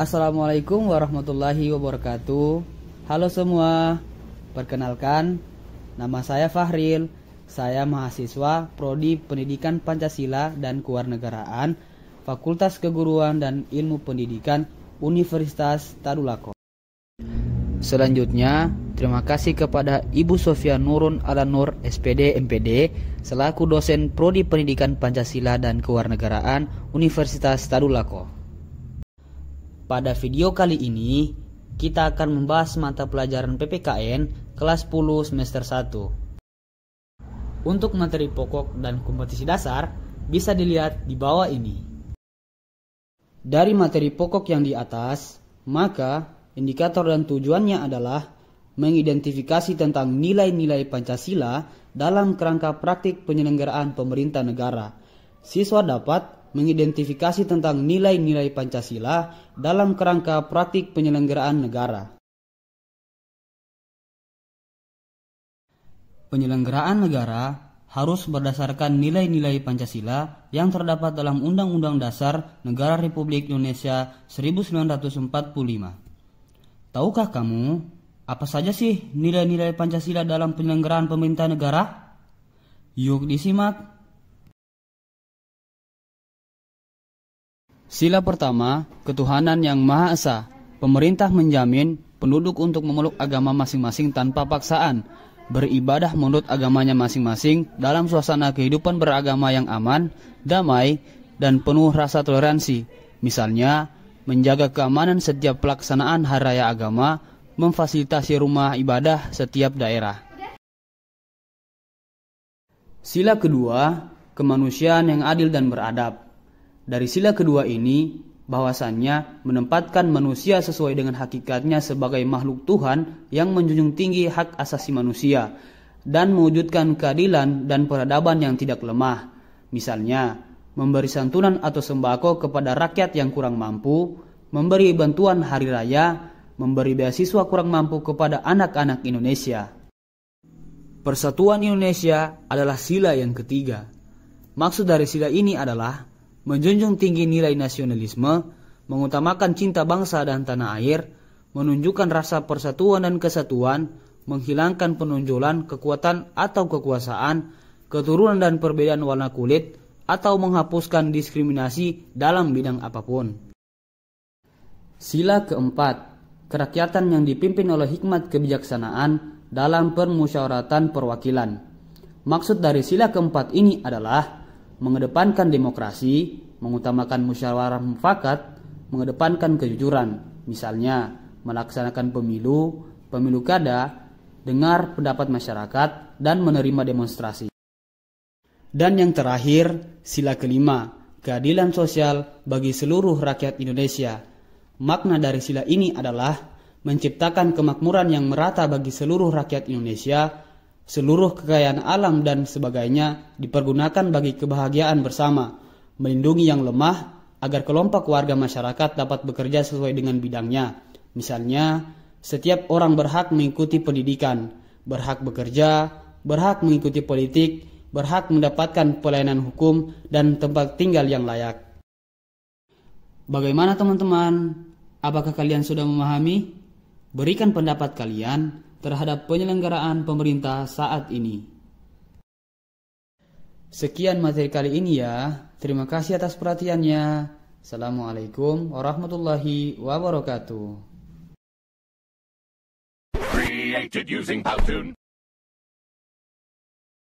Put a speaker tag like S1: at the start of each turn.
S1: Assalamualaikum warahmatullahi wabarakatuh. Halo semua, perkenalkan, nama saya Fahril. Saya mahasiswa Prodi Pendidikan Pancasila dan Kewarganegaraan, Fakultas Keguruan dan Ilmu Pendidikan Universitas Tadulako. Selanjutnya, terima kasih kepada Ibu Sofia Nurun Alanur SPD MPD selaku dosen Prodi Pendidikan Pancasila dan Kewarganegaraan Universitas Tadulako. Pada video kali ini, kita akan membahas mata pelajaran PPKN kelas 10 semester 1. Untuk materi pokok dan kompetisi dasar, bisa dilihat di bawah ini. Dari materi pokok yang di atas, maka indikator dan tujuannya adalah mengidentifikasi tentang nilai-nilai Pancasila dalam kerangka praktik penyelenggaraan pemerintah negara. Siswa dapat mengidentifikasi tentang nilai-nilai Pancasila dalam kerangka praktik penyelenggaraan negara. Penyelenggaraan negara harus berdasarkan nilai-nilai Pancasila yang terdapat dalam Undang-Undang Dasar Negara Republik Indonesia 1945. Tahukah kamu apa saja sih nilai-nilai Pancasila dalam penyelenggaraan pemerintah negara? Yuk disimak Sila pertama, ketuhanan yang Maha Esa. Pemerintah menjamin penduduk untuk memeluk agama masing-masing tanpa paksaan, beribadah menurut agamanya masing-masing dalam suasana kehidupan beragama yang aman, damai, dan penuh rasa toleransi. Misalnya, menjaga keamanan setiap pelaksanaan hari raya agama, memfasilitasi rumah ibadah setiap daerah. Sila kedua, kemanusiaan yang adil dan beradab. Dari sila kedua ini, bahwasannya menempatkan manusia sesuai dengan hakikatnya sebagai makhluk Tuhan yang menjunjung tinggi hak asasi manusia dan mewujudkan keadilan dan peradaban yang tidak lemah. Misalnya, memberi santunan atau sembako kepada rakyat yang kurang mampu, memberi bantuan hari raya, memberi beasiswa kurang mampu kepada anak-anak Indonesia. Persatuan Indonesia adalah sila yang ketiga. Maksud dari sila ini adalah menjunjung tinggi nilai nasionalisme, mengutamakan cinta bangsa dan tanah air, menunjukkan rasa persatuan dan kesatuan, menghilangkan penonjolan, kekuatan atau kekuasaan, keturunan dan perbedaan warna kulit, atau menghapuskan diskriminasi dalam bidang apapun. Sila keempat, kerakyatan yang dipimpin oleh hikmat kebijaksanaan dalam permusyawaratan perwakilan. Maksud dari sila keempat ini adalah mengedepankan demokrasi, mengutamakan musyawarah mufakat, mengedepankan kejujuran, misalnya melaksanakan pemilu, pemilu kada, dengar pendapat masyarakat, dan menerima demonstrasi. Dan yang terakhir, sila kelima, keadilan sosial bagi seluruh rakyat Indonesia. Makna dari sila ini adalah menciptakan kemakmuran yang merata bagi seluruh rakyat Indonesia seluruh kekayaan alam dan sebagainya dipergunakan bagi kebahagiaan bersama, melindungi yang lemah agar kelompok warga masyarakat dapat bekerja sesuai dengan bidangnya. Misalnya, setiap orang berhak mengikuti pendidikan, berhak bekerja, berhak mengikuti politik, berhak mendapatkan pelayanan hukum dan tempat tinggal yang layak. Bagaimana teman-teman? Apakah kalian sudah memahami? Berikan pendapat kalian terhadap penyelenggaraan pemerintah saat ini. Sekian materi kali ini ya. Terima kasih atas perhatiannya. Assalamualaikum warahmatullahi wabarakatuh.